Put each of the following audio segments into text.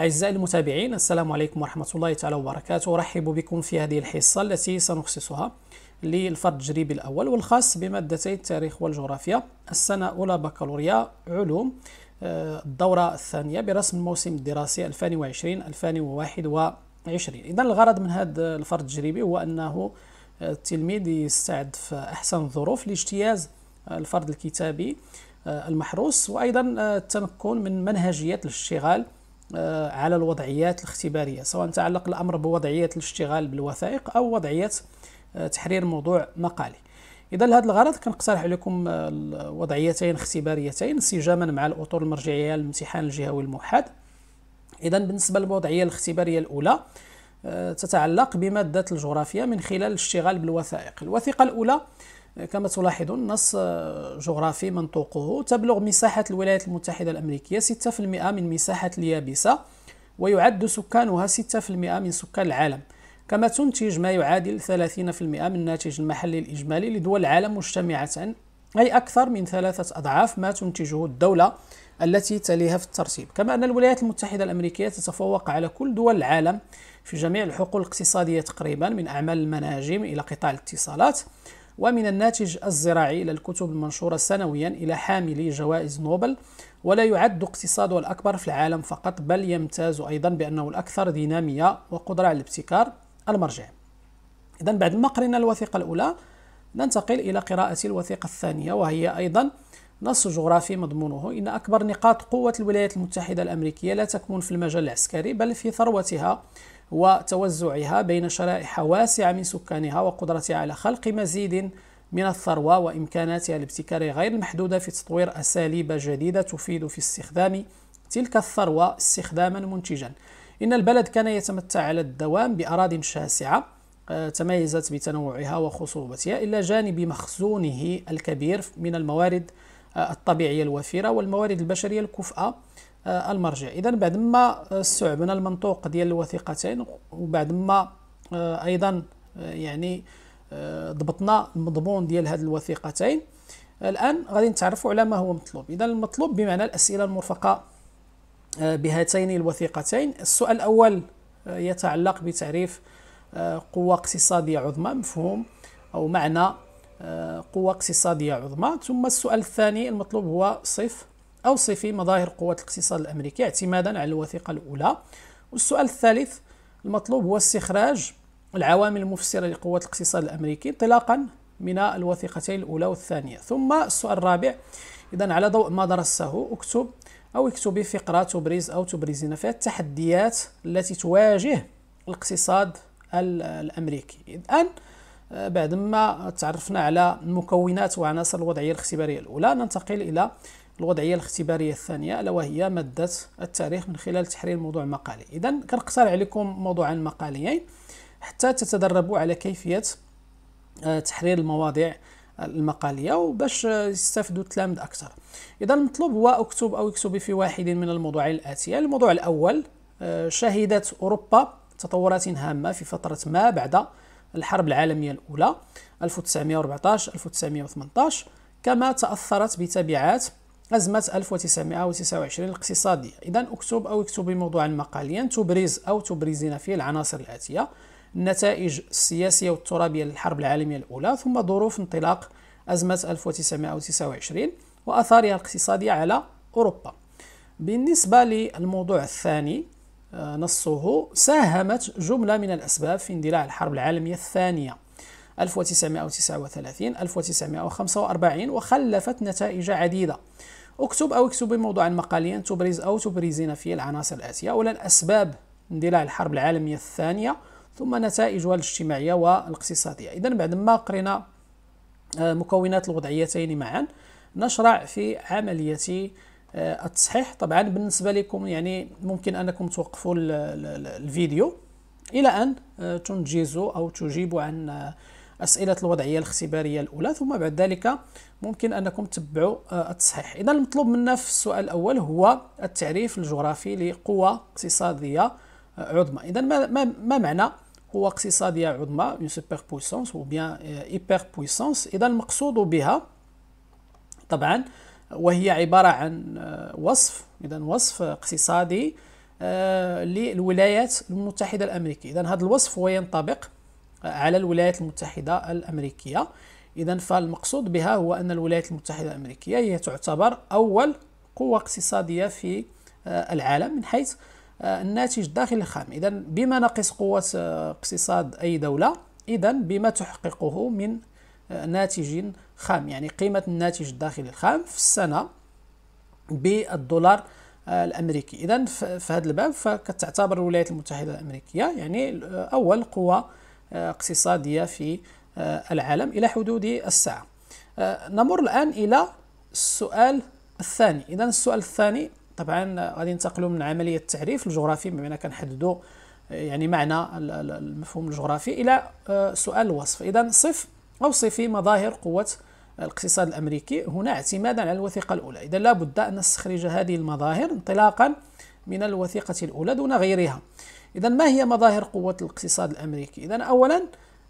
أعزائي المتابعين السلام عليكم ورحمة الله تعالى وبركاته أرحب بكم في هذه الحصة التي سنخصصها للفرد التجريبي الأول والخاص بمادتي التاريخ والجغرافيا السنة أولى بكالوريا علوم آه، الدورة الثانية برسم الموسم الدراسي 2020 2021 إذا الغرض من هذا الفرد التجريبي هو أنه آه، التلميذ يستعد في أحسن الظروف لاجتياز الفرد الكتابي آه، المحروس وأيضا التمكن من منهجية الاشتغال آه، على الوضعيات الاختباريه سواء تعلق الامر بوضعية الاشتغال بالوثائق او وضعية آه، تحرير موضوع مقالي اذا لهذا الغرض كنقترح عليكم آه، وضعيتين اختباريتين انسجاما مع الاطر المرجعيه للامتحان الجهوي الموحد اذا بالنسبه للوضعيه الاختباريه الاولى تتعلق بماده الجغرافيا من خلال الاشتغال بالوثائق الوثيقه الاولى كما تلاحظون نص آه، جغرافي منطوقه تبلغ مساحة الولايات المتحدة الأمريكية 6% من مساحة اليابسة ويعد سكانها 6% من سكان العالم كما تنتج ما يعادل 30% من الناتج المحلي الإجمالي لدول العالم مجتمعة أي أكثر من ثلاثة أضعاف ما تنتجه الدولة التي تليها في الترتيب كما أن الولايات المتحدة الأمريكية تتفوق على كل دول العالم في جميع الحقول الاقتصادية تقريبا من أعمال المناجم إلى قطاع الاتصالات ومن الناتج الزراعي إلى الكتب المنشورة سنويا إلى حاملي جوائز نوبل ولا يعد اقتصاده الأكبر في العالم فقط بل يمتاز أيضا بأنه الأكثر دينامية وقدرة على الابتكار المرجع إذا بعد ما قرينا الوثيقة الأولى ننتقل إلى قراءة الوثيقة الثانية وهي أيضا نص جغرافي مضمونه إن أكبر نقاط قوة الولايات المتحدة الأمريكية لا تكمن في المجال العسكري بل في ثروتها وتوزعها بين شرائح واسعة من سكانها وقدرتها على خلق مزيد من الثروة وإمكاناتها الابتكارية غير المحدودة في تطوير أساليب جديدة تفيد في استخدام تلك الثروة استخداما منتجا إن البلد كان يتمتع على الدوام بأراضٍ شاسعة آه، تميزت بتنوعها وخصوبتها إلى جانب مخزونه الكبير من الموارد الطبيعية الوفيرة والموارد البشرية الكفأة آه، المرجع إذا بعد ما استوعبنا المنطوق ديال الوثيقتين وبعد ما آه، أيضا آه، يعني ضبطنا المضمون ديال هذه الوثيقتين الآن غادي نتعرفوا على ما هو مطلوب إذا المطلوب بمعنى الأسئلة المرفقة بهاتين الوثيقتين السؤال الأول يتعلق بتعريف قوة اقتصادية عظمى مفهوم أو معنى قوة اقتصادية عظمى ثم السؤال الثاني المطلوب هو صف أو صفي مظاهر قوة الاقتصاد الأمريكي اعتمادا على الوثيقة الأولى والسؤال الثالث المطلوب هو استخراج العوامل المفسرة لقوة الاقتصاد الأمريكي انطلاقا من الوثيقتين الأولى والثانية ثم السؤال الرابع إذا على ضوء ما درسته اكتب أو اكتبي فقرة تبرز أو تبرزين فيها التحديات التي تواجه الاقتصاد الأمريكي الآن بعد ما تعرفنا على المكونات وعناصر الوضعيه الاختباريه الاولى ننتقل الى الوضعيه الاختباريه الثانيه الا وهي ماده التاريخ من خلال تحرير موضوع مقالي اذا كنقترح عليكم موضوعا مقاليين حتى تتدربوا على كيفيه آه، تحرير المواضيع المقاليه وباش يستافدوا التلامذ اكثر اذا المطلوب هو اكتب او اكتبي في واحد من الموضوعين الاتيه الموضوع الاول آه، شهدت اوروبا تطورات هامه في فتره ما بعد الحرب العالمية الأولى 1914 1918 كما تأثرت بتبعات أزمة 1929 الاقتصادية إذا أكتب أو اكتبي موضوعا مقاليا تبرز أو تبرزين فيه العناصر الآتية النتائج السياسية والترابية للحرب العالمية الأولى ثم ظروف انطلاق أزمة 1929 وأثارها الاقتصادية على أوروبا بالنسبة للموضوع الثاني آه، نصه ساهمت جملة من الأسباب في اندلاع الحرب العالمية الثانية 1939 1945 وخلفت نتائج عديدة اكتب أو اكتبي موضوعا مقاليا تبرز أو تبرزين فيه العناصر الآتية أولا أسباب اندلاع الحرب العالمية الثانية ثم نتائجها الاجتماعية والاقتصادية إذا بعد ما قرينا آه، مكونات الوضعيتين معا نشرع في عملية آه، التصحيح طبعا بالنسبه لكم يعني ممكن انكم توقفوا الفيديو الى ان آه، تنجزوا او تجيبوا عن آه، اسئله الوضعيه الاختباريه الاولى ثم بعد ذلك ممكن انكم تتبعوا التصحيح اذا المطلوب منا في السؤال الاول هو التعريف الجغرافي لقوى اقتصاديه عظمى اذا ما معنى قوة اقتصادية عظمى une أو ou bien بويسونس إذا المقصود بها طبعا وهي عبارة عن آه، وصف إذا وصف اقتصادي آه، للولايات المتحدة الأمريكية إذا هذا الوصف هو ينطبق آه، على الولايات المتحدة الأمريكية إذا فالمقصود بها هو أن الولايات المتحدة الأمريكية هي تعتبر أول قوة اقتصادية في العالم من حيث الناتج الداخلي الخام إذا بما نقص قوة اقتصاد أي دولة إذا بما تحققه من ناتج خام يعني قيمة الناتج الداخلي الخام في السنة بالدولار آه، الامريكي اذا في هذا الباب فكتعتبر الولايات المتحده الامريكيه يعني آه، اول قوه آه، اقتصاديه في العالم الى حدود الساعه نمر الان الى السؤال الثاني اذا السؤال الثاني طبعا غادي ننتقلوا من عمليه التعريف الجغرافي بما كنحددوا يعني معنى المفهوم الجغرافي الى سؤال الوصف اذا صف اوصفي مظاهر قوه الاقتصاد الأمريكي هنا اعتمادا على الوثيقة الأولى إذا لابد أن نستخرج هذه المظاهر انطلاقا من الوثيقة الأولى دون غيرها إذا ما هي مظاهر قوة الاقتصاد الأمريكي؟ إذا أولا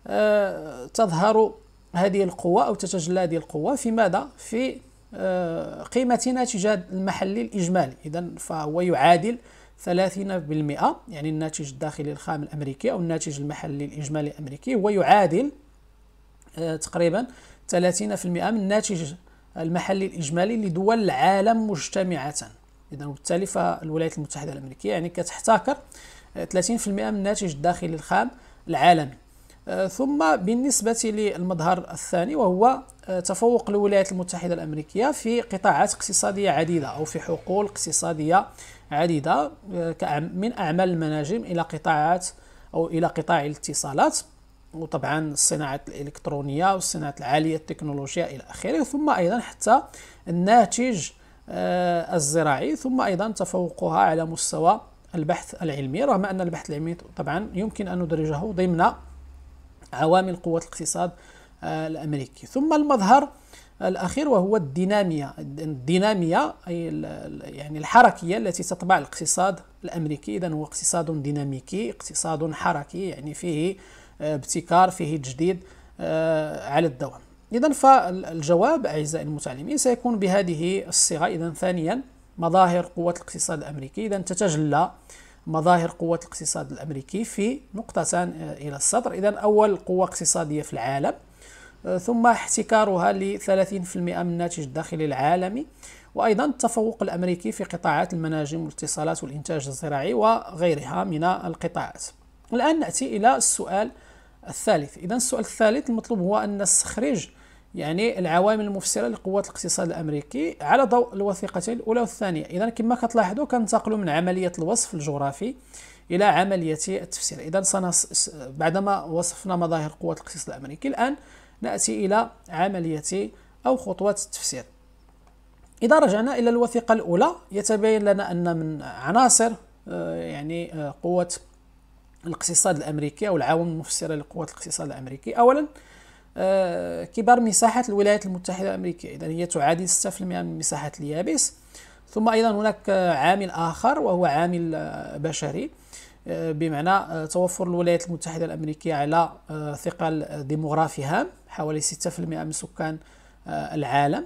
آه تظهر هذه القوة أو تتجلى هذه القوة في ماذا؟ في آه قيمتنا المحلي الإجمالي إذا فهو يعادل 30% يعني الناتج الداخلي الخام الأمريكي أو الناتج المحلي الإجمالي الأمريكي هو يعادل آه تقريبا 30% من الناتج المحلي الإجمالي لدول العالم مجتمعة إذا وبالتالي فالولايات المتحدة الأمريكية يعني كتحتكر 30% من الناتج الداخلي الخام العالمي آه، ثم بالنسبة للمظهر الثاني وهو آه، تفوق الولايات المتحدة الأمريكية في قطاعات اقتصادية عديدة أو في حقول اقتصادية عديدة آه، من أعمال المناجم إلى قطاعات أو إلى قطاع الاتصالات وطبعا الصناعة الإلكترونية والصناعة العالية التكنولوجيا إلى آخره ثم أيضا حتى الناتج آه، الزراعي ثم أيضا تفوقها على مستوى البحث العلمي رغم أن البحث العلمي طبعا يمكن أن ندرجه ضمن عوامل قوة الاقتصاد آه، الأمريكي ثم المظهر الأخير وهو الدينامية الدينامية أي يعني الحركية التي تطبع الاقتصاد الأمريكي إذا هو اقتصاد ديناميكي اقتصاد حركي يعني فيه آه، ابتكار فيه تجديد آه، على الدوام إذا فالجواب أعزائي المتعلمين سيكون بهذه الصيغة إذا ثانيا مظاهر قوة الاقتصاد الأمريكي إذا تتجلى مظاهر قوة الاقتصاد الأمريكي في نقطتان آه، إلى السطر إذا أول قوة اقتصادية في العالم ثم احتكارها ل 30% من الناتج الداخلي العالمي وأيضا التفوق الأمريكي في قطاعات المناجم والاتصالات والإنتاج الزراعي وغيرها من القطاعات الآن نأتي إلى السؤال الثالث إذا السؤال الثالث المطلوب هو أن نستخرج يعني العوامل المفسرة لقوات الاقتصاد الأمريكي على ضوء الوثيقتين الأولى والثانية إذا كما كتلاحظوا كنتقلوا من عملية الوصف الجغرافي إلى عملية التفسير إذا سنص... بعدما وصفنا مظاهر قوات الاقتصاد الأمريكي الآن نأتي إلى عملية أو خطوات التفسير إذا رجعنا إلى الوثيقة الأولى يتبين لنا أن من عناصر آه، يعني آه، قوة الاقتصاد الامريكي او العوامل المفسره لقوه الاقتصاد الامريكي اولا آه، كبار مساحه الولايات المتحده الامريكيه اذا هي تعادل 6% من مساحه اليابس ثم ايضا هناك عامل اخر وهو عامل آه، بشري آه، بمعنى توفر الولايات المتحده الامريكيه على ثقل ديموغرافي هام حوالي 6% من سكان العالم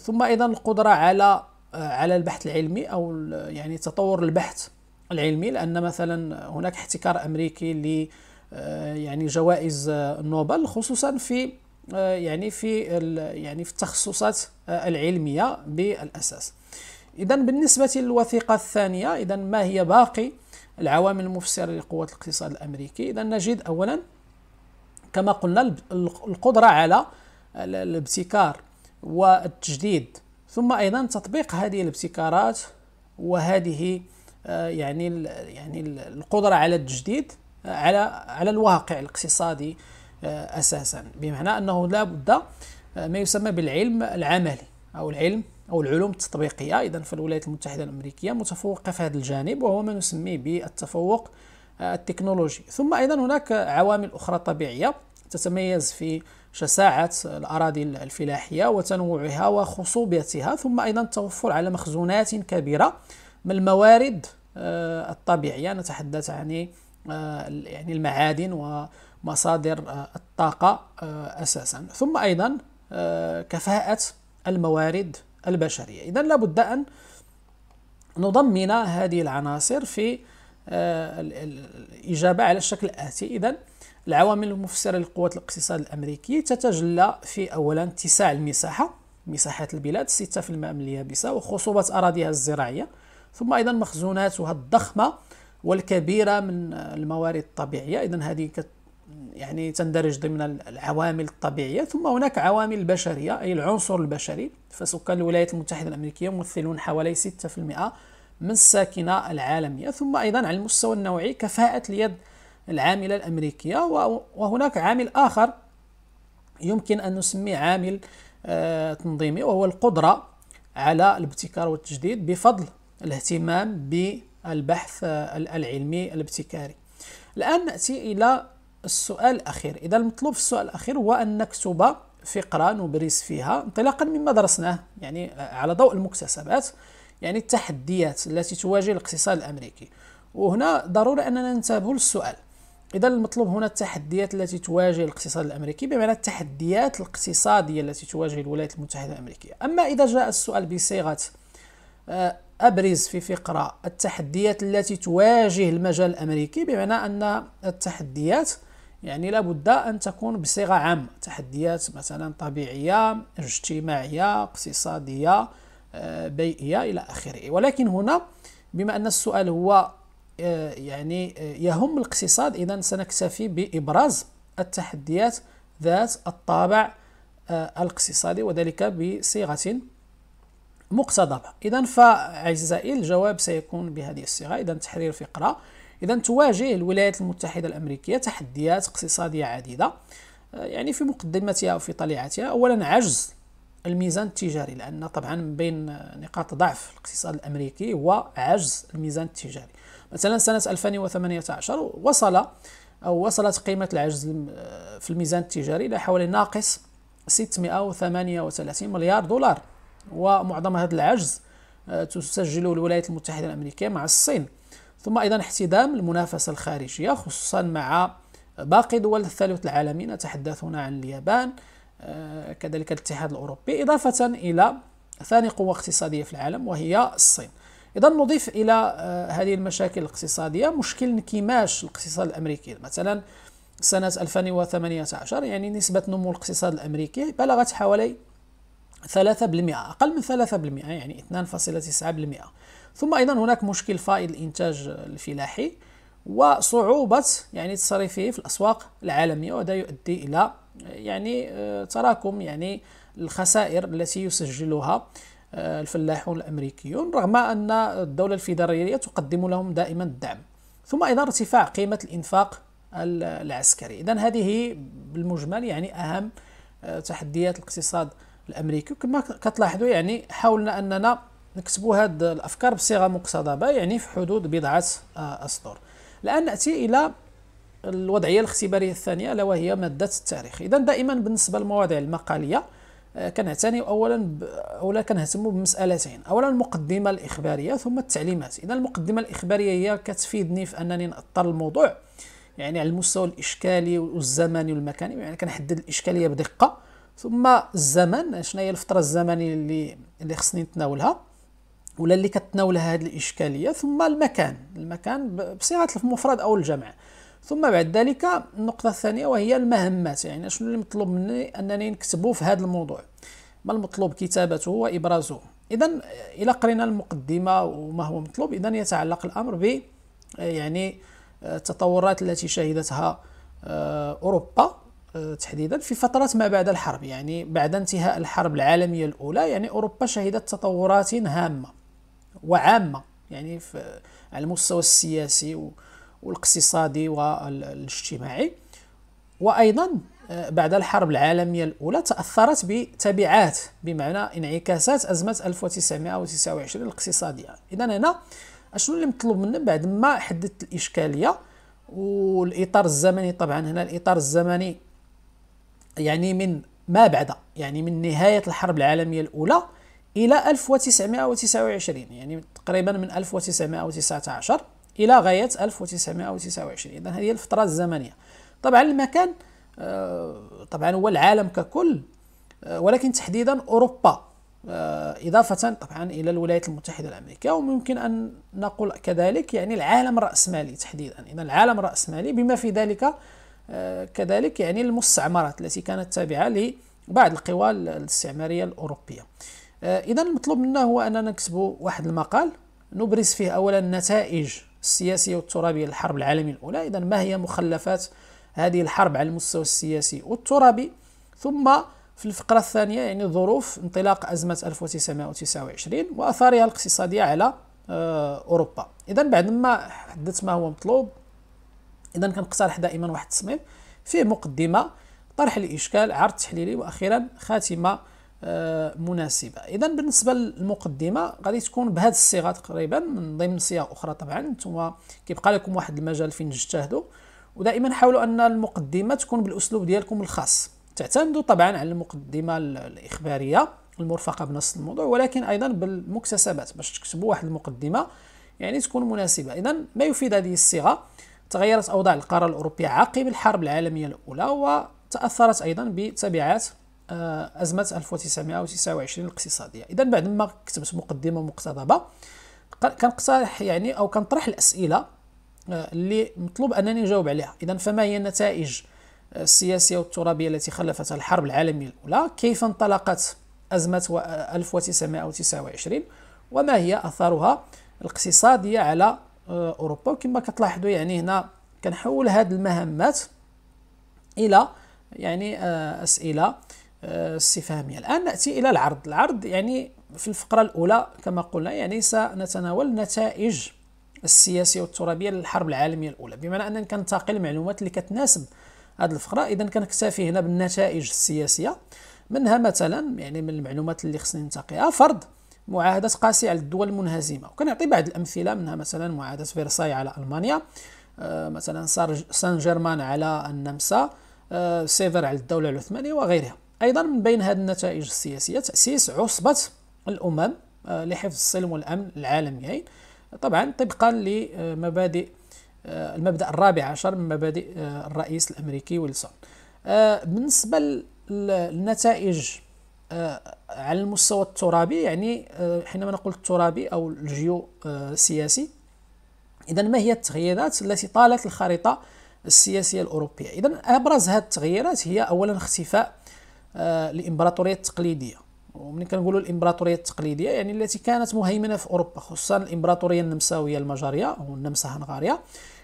ثم ايضا القدره على على البحث العلمي او يعني تطور البحث العلمي لان مثلا هناك احتكار امريكي ل آه، يعني جوائز آه، نوبل خصوصا في آه، يعني في يعني في التخصصات العلميه بالاساس اذا بالنسبه للوثيقه الثانيه اذا ما هي باقي العوامل المفسره لقوه الاقتصاد الامريكي اذا نجد اولا كما قلنا القدره على الابتكار والتجديد ثم ايضا تطبيق هذه الابتكارات وهذه آه، يعني يعني القدره على التجديد آه، على على الواقع الاقتصادي آه، اساسا بمعنى انه لا بد ما يسمى بالعلم العملي او العلم او العلوم التطبيقيه اذا فالولايات المتحده الامريكيه متفوقه في هذا الجانب وهو ما نسميه بالتفوق التكنولوجي ثم ايضا هناك عوامل اخرى طبيعيه تتميز في شساعة الأراضي الفلاحية وتنوعها وخصوبتها ثم أيضا التوفر على مخزونات كبيرة من الموارد آه، الطبيعية نتحدث عن يعني،, آه، يعني المعادن ومصادر آه، الطاقة أساسا ثم أيضا كفاءة الموارد البشرية إذا لابد أن نضمن هذه العناصر في الإجابة على الشكل الآتي إذا العوامل المفسرة لقوة الاقتصاد الأمريكي تتجلى في أولا اتساع المساحة مساحات البلاد 6% من اليابسة وخصوبة أراضيها الزراعية ثم ايضا مخزوناتها الضخمه والكبيره من الموارد الطبيعيه اذا هذه يعني تندرج ضمن العوامل الطبيعيه ثم هناك عوامل بشريه اي العنصر البشري فسكان الولايات المتحده الامريكيه يمثلون حوالي 6% من الساكنه العالميه ثم ايضا على المستوى النوعي كفاءه اليد العامله الامريكيه وهناك عامل اخر يمكن ان نسميه عامل آه، تنظيمي وهو القدره على الابتكار والتجديد بفضل الاهتمام بالبحث العلمي الابتكاري الآن نأتي إلى السؤال الأخير إذا المطلوب في السؤال الأخير هو أن نكتب فقرة نبرز فيها انطلاقا مما درسناه يعني على ضوء المكتسبات يعني التحديات التي تواجه الاقتصاد الأمريكي وهنا ضروري أننا ننتبه للسؤال إذا المطلوب هنا التحديات التي تواجه الاقتصاد الأمريكي بمعنى التحديات الاقتصادية التي تواجه الولايات المتحدة الأمريكية أما إذا جاء السؤال بصيغة آه، أبرز في فقرة التحديات التي تواجه المجال الأمريكي بمعنى أن التحديات يعني لابد أن تكون بصيغة عامة تحديات مثلا طبيعية اجتماعية اقتصادية آه، بيئية إلى آخره ولكن هنا بما أن السؤال هو آه، يعني آه، يهم الاقتصاد إذا سنكتفي بإبراز التحديات ذات الطابع الاقتصادي وذلك بصيغة مقتضبة إذا فأعزائي الجواب سيكون بهذه الصيغة إذا تحرير فقرة إذا تواجه الولايات المتحدة الأمريكية تحديات اقتصادية عديدة آه، يعني في مقدمتها أو في طليعتها أولا عجز الميزان التجاري لأن طبعا من بين نقاط ضعف الاقتصاد الأمريكي هو عجز الميزان التجاري مثلا سنة 2018 وصل أو وصلت قيمة العجز آه، في الميزان التجاري إلى حوالي ناقص 638 مليار دولار ومعظم هذا العجز آه، تسجله الولايات المتحدة الأمريكية مع الصين ثم أيضا احتدام المنافسة الخارجية خصوصا مع باقي دول الثالث العالمي نتحدث هنا عن اليابان آه، كذلك الاتحاد الأوروبي إضافة إلى ثاني قوة اقتصادية في العالم وهي الصين إذا نضيف إلى آه، هذه المشاكل الاقتصادية مشكل انكماش الاقتصاد الأمريكي مثلا سنة 2018 يعني نسبة نمو الاقتصاد الأمريكي بلغت حوالي 3% أقل من 3% يعني 2.9% ثم أيضا هناك مشكل فائض الإنتاج الفلاحي وصعوبة يعني تصريفه في الأسواق العالمية وهذا يؤدي إلى يعني آه، تراكم يعني الخسائر التي يسجلها آه، الفلاحون الأمريكيون رغم أن الدولة الفيدرالية تقدم لهم دائما الدعم ثم أيضا ارتفاع قيمة الإنفاق العسكري إذا هذه بالمجمل يعني أهم آه، تحديات الاقتصاد الامريكي كما كتلاحظوا يعني حاولنا اننا نكتبوا هذه الافكار بصيغه مقتضبه يعني في حدود بضعه آه، اسطر الان ناتي الى الوضعيه الاختباريه الثانيه الا وهي ماده التاريخ اذا دائما بالنسبه للمواضيع المقاليه آه، كنعتني اولا اولا كنهتم بمسالتين اولا المقدمه الاخباريه ثم التعليمات اذا المقدمه الاخباريه هي كتفيدني في انني ناطر الموضوع يعني على المستوى الاشكالي والزمني والمكاني يعني كنحدد الاشكاليه بدقه ثم الزمن شنو هي الفتره الزمنيه اللي اللي خصني نتناولها ولا اللي كتناولها هذه الاشكاليه ثم المكان المكان بصيغه المفرد او الجمع ثم بعد ذلك النقطة الثانية وهي المهمات يعني شنو اللي مطلوب مني أنني نكتبه في هذا الموضوع ما المطلوب كتابته وإبرازه إذا إلى قرينا المقدمة وما هو مطلوب إذا يتعلق الأمر ب يعني آه، التطورات التي شهدتها آه، أوروبا آه، تحديدا في فترة ما بعد الحرب يعني بعد انتهاء الحرب العالمية الأولى يعني أوروبا شهدت تطورات هامة وعامة يعني على المستوى السياسي والاقتصادي والاجتماعي وأيضا آه، بعد الحرب العالمية الأولى تأثرت بتبعات بمعنى انعكاسات أزمة 1929 الاقتصادية إذا هنا أشنو اللي مطلوب منا بعد ما حددت الإشكالية والإطار الزمني طبعا هنا الإطار الزمني يعني من ما بعد يعني من نهاية الحرب العالمية الأولى إلى 1929 يعني تقريبا من 1919 إلى غاية 1929 إذا هذه الفترة الزمنية طبعا المكان آه، طبعا هو العالم ككل آه، ولكن تحديدا أوروبا آه، إضافة طبعا إلى الولايات المتحدة الأمريكية وممكن أن نقول كذلك يعني العالم الرأسمالي تحديدا إذا العالم الرأسمالي بما في ذلك آه، كذلك يعني المستعمرات التي كانت تابعة لبعض القوى الاستعمارية الأوروبية آه، إذا المطلوب منا هو أننا نكتب واحد المقال نبرز فيه أولا النتائج السياسية والترابية للحرب العالمية الأولى إذا ما هي مخلفات هذه الحرب على المستوى السياسي والترابي ثم في الفقرة الثانية يعني ظروف انطلاق أزمة 1929 وأثارها الاقتصادية على آه، أوروبا إذا بعد ما حددت ما هو مطلوب اذا كنقترح دائما واحد التصميم فيه مقدمه طرح الاشكال عرض تحليلي واخيرا خاتمه آه، مناسبه اذا بالنسبه للمقدمه غادي تكون بهذه الصيغه تقريبا من ضمن صيغ اخرى طبعا نتوما كيبقى لكم واحد المجال فين تجتهدوا ودائما حاولوا ان المقدمه تكون بالاسلوب ديالكم الخاص تعتمدوا طبعا على المقدمه الاخباريه المرفقه بنص الموضوع ولكن ايضا بالمكتسبات باش تكتبوا واحد المقدمه يعني تكون مناسبه اذا ما يفيد هذه الصيغه تغيرت أوضاع القارة الأوروبية عقب الحرب العالمية الأولى وتأثرت أيضا بتبعات آه، أزمة 1929 الاقتصادية إذا بعد ما كتبت مقدمة مقتضبة كنقترح يعني أو كنطرح الأسئلة آه، اللي مطلوب أنني نجاوب عليها إذا فما هي النتائج آه، السياسية والترابية التي خلفتها الحرب العالمية الأولى كيف انطلقت أزمة 1929 وما هي أثارها الاقتصادية على اوروبا وكما كتلاحظوا يعني هنا كنحول هذه المهمات الى يعني آه، اسئله استفهاميه آه، الان ناتي الى العرض العرض يعني في الفقره الاولى كما قلنا يعني سنتناول نتائج السياسيه والترابيه للحرب العالميه الاولى بمعنى اننا كنتقل المعلومات اللي كتناسب هذه الفقره اذا كنكتفي هنا بالنتائج السياسيه منها مثلا يعني من المعلومات اللي خصني ننتقيها فرض معاهده قاسيه على الدول المنهزمه وكنعطي بعض الامثله منها مثلا معاهده فيرساي على المانيا آه، مثلا سان جيرمان على النمسا آه، سيفر على الدوله العثمانيه وغيرها ايضا من بين هذه النتائج السياسيه تاسيس عصبه الامم آه، لحفظ السلم والامن العالميين طبعا طبقا لمبادئ المبدا الرابع عشر من مبادئ الرئيس الامريكي ويلسون بالنسبه للنتائج آه، على المستوى الترابي يعني آه، حينما نقول الترابي او الجيو آه، سياسي اذا ما هي التغييرات التي طالت الخريطه السياسيه الاوروبيه اذا ابرز هذه التغييرات هي اولا اختفاء الامبراطوريه التقليديه ومن كنقولوا الامبراطوريه التقليديه يعني التي كانت مهيمنه في اوروبا خصوصا الامبراطوريه النمساويه المجاريه او النمسا هنغاريا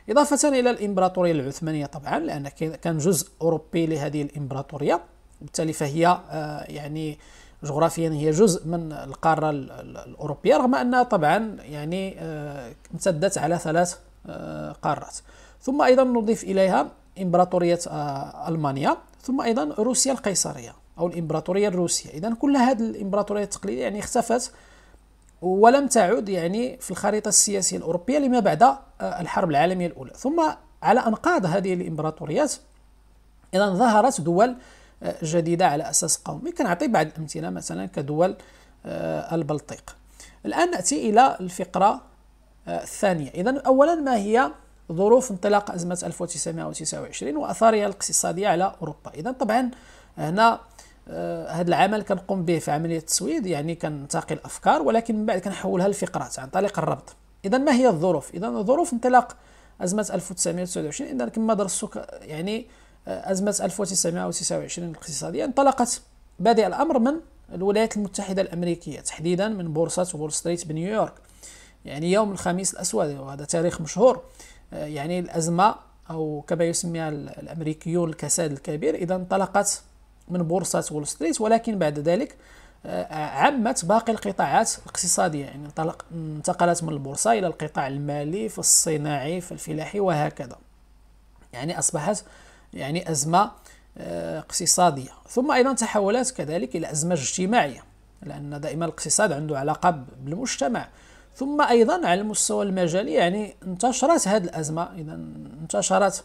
اضافه الى الامبراطوريه العثمانيه طبعا لان كان جزء اوروبي لهذه الامبراطوريه وبالتالي فهي آه، يعني جغرافيا هي جزء من القاره الاوروبيه رغم انها طبعا يعني آه، امتدت على ثلاث آه، قارات ثم ايضا نضيف اليها امبراطوريه المانيا ثم ايضا روسيا القيصريه او الامبراطوريه الروسيه اذا كل هذه الامبراطوريه التقليديه يعني اختفت ولم تعد يعني في الخريطه السياسيه الاوروبيه لما بعد الحرب العالميه الاولى ثم على انقاض هذه الامبراطوريات اذا ظهرت دول جديدة على أساس قومي كنعطي بعض الأمثلة مثلا كدول آه، البلطيق الآن نأتي إلى الفقرة آه، الثانية إذا أولا ما هي ظروف انطلاق أزمة 1929 وأثارها الاقتصادية على أوروبا إذا طبعا هنا آه، هذا العمل كنقوم به في عملية التسويد يعني كنتقي الأفكار ولكن من بعد كنحولها لفقرات عن طريق الربط إذا ما هي الظروف إذا ظروف انطلاق أزمة 1929 إذا كما درستو يعني أزمة 1929 الاقتصادية انطلقت بادئ الأمر من الولايات المتحدة الأمريكية تحديدا من بورصة وول ستريت بنيويورك يعني يوم الخميس الأسود وهذا تاريخ مشهور آه، يعني الأزمة أو كما يسميها الأمريكيون الكساد الكبير إذا انطلقت من بورصة وول ستريت ولكن بعد ذلك آه، عمت باقي القطاعات الاقتصادية يعني انتقلت من البورصة إلى القطاع المالي في الصناعي في الفلاحي وهكذا يعني أصبحت يعني أزمة آه، اقتصادية ثم أيضا تحولت كذلك إلى أزمة اجتماعية لأن دائما الاقتصاد عنده علاقة بالمجتمع ثم أيضا على المستوى المجالي يعني انتشرت هذه الأزمة إذا انتشرت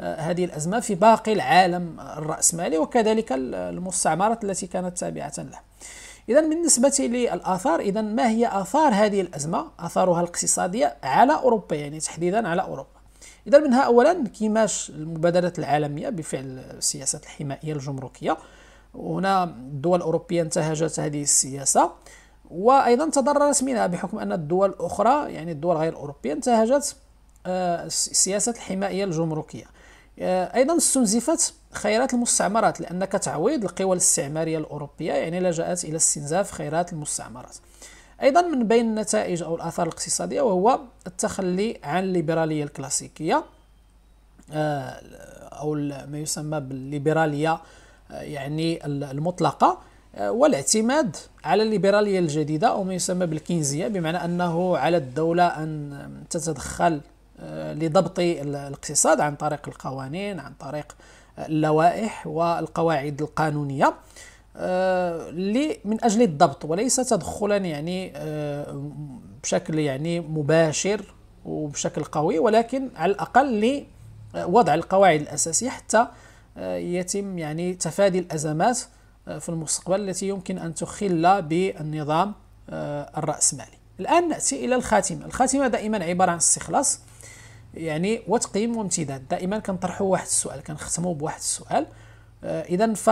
آه، هذه الأزمة في باقي العالم الرأسمالي وكذلك المستعمرات التي كانت تابعة له إذا بالنسبة للآثار إذا ما هي آثار هذه الأزمة آثارها الاقتصادية على أوروبا يعني تحديدا على أوروبا إذا منها أولا كيماش المبادرات العالمية بفعل السياسات الحمائية الجمركية وهنا الدول الأوروبية انتهجت هذه السياسة وأيضا تضررت منها بحكم أن الدول الأخرى يعني الدول غير الأوروبية انتهجت السياسات آه، الحمائية الجمركية آه، ايضا استنزفت خيرات المستعمرات لان كتعويض القوى الاستعماريه الاوروبيه يعني لجات الى استنزاف خيرات المستعمرات ايضا من بين النتائج او الاثار الاقتصاديه وهو التخلي عن الليبراليه الكلاسيكيه آه، او ما يسمى بالليبراليه آه، يعني المطلقه آه، والاعتماد على الليبراليه الجديده او ما يسمى بالكينزيه بمعنى انه على الدوله ان تتدخل لضبط الاقتصاد عن طريق القوانين عن طريق اللوائح والقواعد القانونيه آه، من اجل الضبط وليس تدخلا يعني آه، بشكل يعني مباشر وبشكل قوي ولكن على الاقل لوضع آه، القواعد الاساسيه حتى يتم يعني تفادي الازمات في المستقبل التي يمكن ان تخل بالنظام الراسمالي. الان ناتي الى الخاتمه، الخاتمه دائما عباره عن استخلاص يعني وتقييم وامتداد، دائما كنطرحوا واحد السؤال كنختموا بواحد السؤال اذا ف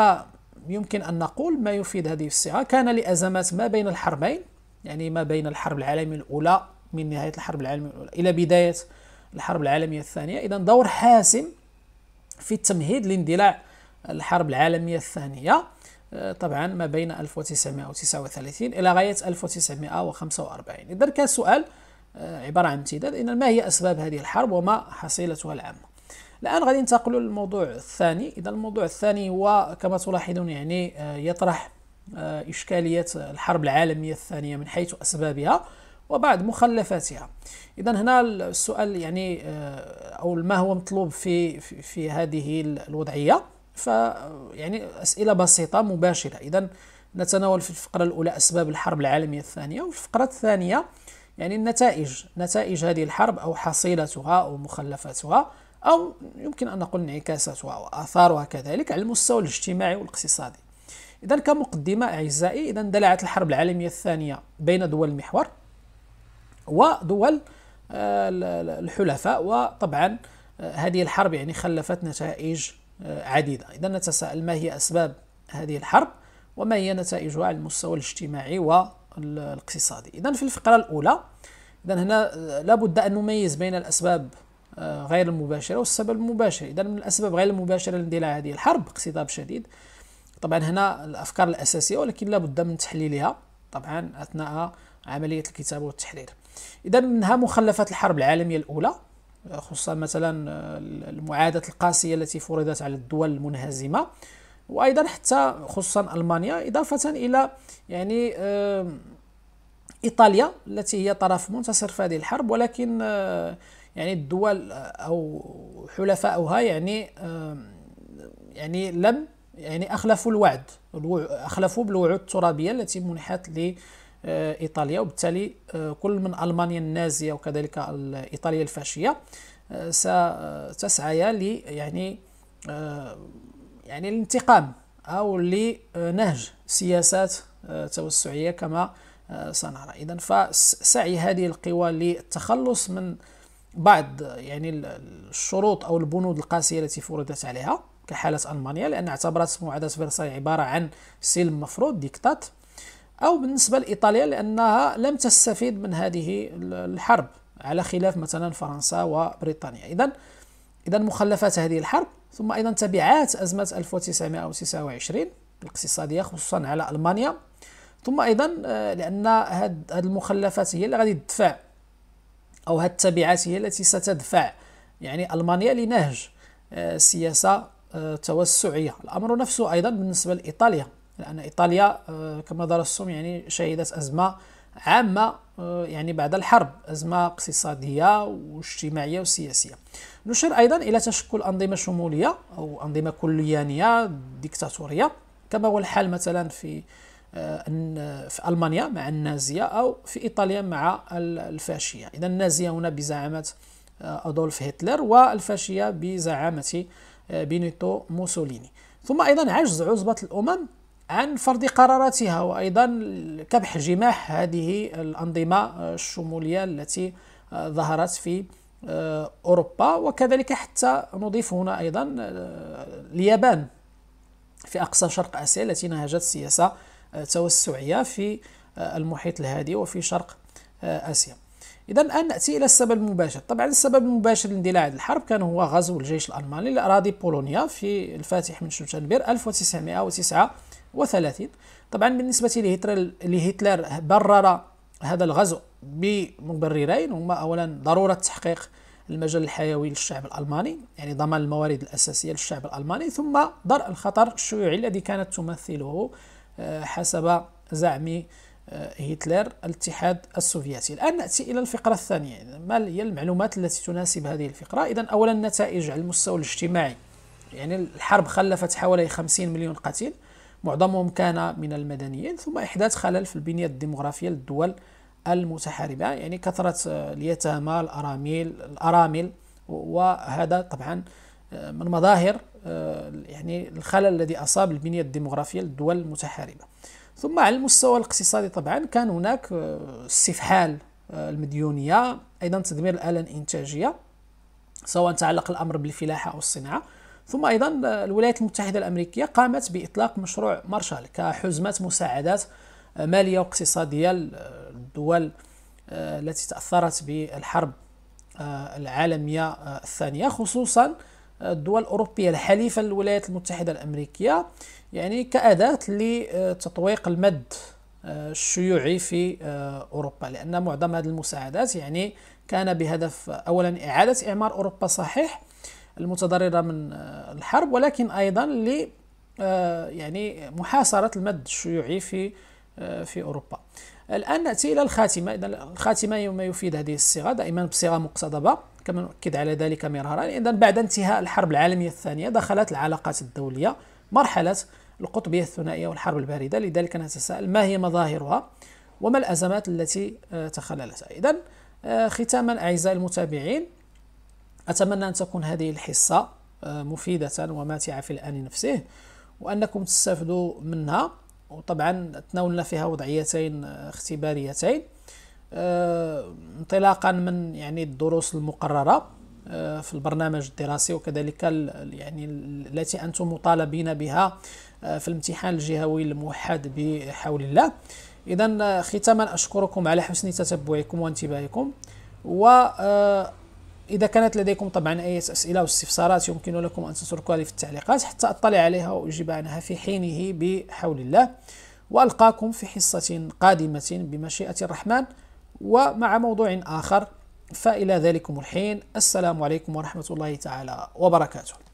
يمكن أن نقول ما يفيد هذه الصيغة كان لأزمات ما بين الحربين يعني ما بين الحرب العالمية الأولى من نهاية الحرب العالمية الأولى إلى بداية الحرب العالمية الثانية إذا دور حاسم في التمهيد لاندلاع الحرب العالمية الثانية آه، طبعا ما بين 1939 إلى غاية 1945 إذا كان سؤال آه، عبارة عن امتداد إذا ما هي أسباب هذه الحرب وما حصيلتها العامة الان غادي ننتقلوا للموضوع الثاني اذا الموضوع الثاني هو كما تلاحظون يعني آه، يطرح آه، اشكاليه الحرب العالميه الثانيه من حيث اسبابها وبعد مخلفاتها اذا هنا السؤال يعني آه، او ما هو مطلوب في في, هذه الوضعيه ف يعني اسئله بسيطه مباشره اذا نتناول في الفقره الاولى اسباب الحرب العالميه الثانيه وفي الفقره الثانيه يعني النتائج نتائج هذه الحرب او حصيلتها او مخلفاتها أو يمكن أن نقول انعكاساتها وآثارها كذلك على المستوى الاجتماعي والاقتصادي إذا كمقدمة أعزائي إذا اندلعت الحرب العالمية الثانية بين دول المحور ودول آه، الحلفاء وطبعا آه، هذه الحرب يعني خلفت نتائج آه، عديدة إذا نتساءل ما هي أسباب هذه الحرب وما هي نتائجها على المستوى الاجتماعي والاقتصادي إذا في الفقرة الأولى إذا هنا لابد أن نميز بين الأسباب غير المباشرة والسبب المباشر إذا من الأسباب غير المباشرة لاندلاع هذه الحرب اقتضاب شديد طبعا هنا الأفكار الأساسية ولكن لابد من تحليلها طبعا أثناء عملية الكتابة والتحرير إذا منها مخلفات الحرب العالمية الأولى خصوصا مثلا آه، المعاداة القاسية التي فرضت على الدول المنهزمة وأيضا حتى خصوصا ألمانيا إضافة إلى يعني آه، إيطاليا التي هي طرف منتصر في هذه الحرب ولكن آه، يعني الدول او حلفاؤها يعني يعني لم يعني اخلفوا الوعد اخلفوا بالوعود الترابيه التي منحت لايطاليا وبالتالي آه، كل من المانيا النازيه وكذلك ايطاليا الفاشيه آه، ستسعيا ل يعني آه، يعني الانتقام او لنهج سياسات توسعيه كما سنرى اذا فسعي هذه القوى للتخلص من بعض يعني الشروط او البنود القاسيه التي فرضت عليها كحاله المانيا لان اعتبرت معاهده فرساي عباره عن سلم مفروض ديكتات او بالنسبه لايطاليا لانها لم تستفيد من هذه الحرب على خلاف مثلا فرنسا وبريطانيا اذا اذا مخلفات هذه الحرب ثم ايضا تبعات ازمه 1929 الاقتصاديه خصوصا على المانيا ثم ايضا آه، لان هذه المخلفات هي اللي غادي تدفع أو التبعات هي التي ستدفع يعني ألمانيا لنهج آه، سياسة آه، توسعية الأمر نفسه أيضا بالنسبة لإيطاليا لأن إيطاليا آه، كما درستم يعني شهدت أزمة عامة يعني بعد الحرب أزمة اقتصادية واجتماعية وسياسية نشير أيضا إلى تشكل أنظمة شمولية أو أنظمة كليانية ديكتاتورية كما هو الحال مثلا في آه، أن في ألمانيا مع النازية أو في إيطاليا مع الفاشية إذا النازية هنا بزعامة آه، أدولف هتلر والفاشية بزعامة آه، بينيتو موسوليني ثم أيضا عجز عزبة الأمم عن فرض قراراتها وأيضا كبح جماح هذه الأنظمة الشمولية التي ظهرت في أوروبا وكذلك حتى نضيف هنا أيضا اليابان في أقصى شرق آسيا التي نهجت سياسة آه، توسعية في آه، المحيط الهادي وفي شرق آه، آسيا إذا الآن نأتي إلى السبب المباشر طبعا السبب المباشر لاندلاع الحرب كان هو غزو الجيش الألماني لأراضي بولونيا في الفاتح من شنشنبير 1939 طبعا بالنسبة لهتلر, لهتلر برر هذا الغزو بمبررين هما أولا ضرورة تحقيق المجال الحيوي للشعب الألماني يعني ضمان الموارد الأساسية للشعب الألماني ثم درء الخطر الشيوعي الذي كانت تمثله حسب زعم آه، هتلر الاتحاد السوفيتي الآن نأتي إلى الفقرة الثانية ما هي المعلومات التي تناسب هذه الفقرة إذا أولا النتائج على المستوى الاجتماعي يعني الحرب خلفت حوالي 50 مليون قتيل معظمهم كان من المدنيين ثم إحداث خلل في البنية الديمغرافية للدول المتحاربة يعني كثرة آه، اليتامى الأرامل الأرامل وهذا طبعا آه، من مظاهر آه، يعني الخلل الذي أصاب البنية الديموغرافية للدول المتحاربة ثم على المستوى الاقتصادي طبعا كان هناك آه، استفحال المديونية أيضا تدمير الآلة الإنتاجية سواء تعلق الأمر بالفلاحة أو الصناعة ثم أيضا الولايات المتحدة الأمريكية قامت بإطلاق مشروع مارشال كحزمة مساعدات مالية واقتصادية للدول التي تأثرت بالحرب العالمية الثانية خصوصا الدول الاوروبيه الحليفه للولايات المتحده الامريكيه يعني كاداه لتطويق المد آه، الشيوعي في آه، اوروبا لان معظم هذه المساعدات يعني كان بهدف اولا اعاده اعمار اوروبا صحيح المتضرره من آه، الحرب ولكن ايضا ل يعني محاصره المد الشيوعي في في اوروبا الان ناتي الى الخاتمه اذا الخاتمه ما يفيد هذه الصيغه دائما بصيغه مقتضبه كما نؤكد على ذلك مرارا إذا بعد انتهاء الحرب العالمية الثانية دخلت العلاقات الدولية مرحلة القطبية الثنائية والحرب الباردة لذلك نتساءل ما هي مظاهرها وما الأزمات التي آه، تخللتها إذا آه، ختاما أعزائي المتابعين أتمنى أن تكون هذه الحصة آه، مفيدة وماتعة في الآن نفسه وأنكم تستفدوا منها وطبعا تناولنا فيها وضعيتين اختباريتين آه، انطلاقا من يعني الدروس المقرره آه، في البرنامج الدراسي وكذلك يعني التي انتم مطالبين بها آه، في الامتحان الجهوي الموحد بحول الله اذا ختاما اشكركم على حسن تتبعكم وانتباهكم و اذا كانت لديكم طبعا اي اسئله أو استفسارات يمكن لكم ان تتركوها لي في التعليقات حتى اطلع عليها واجيب عنها في حينه بحول الله والقاكم في حصه قادمه بمشيئه الرحمن ومع موضوع آخر فإلى ذلكم الحين السلام عليكم ورحمة الله تعالى وبركاته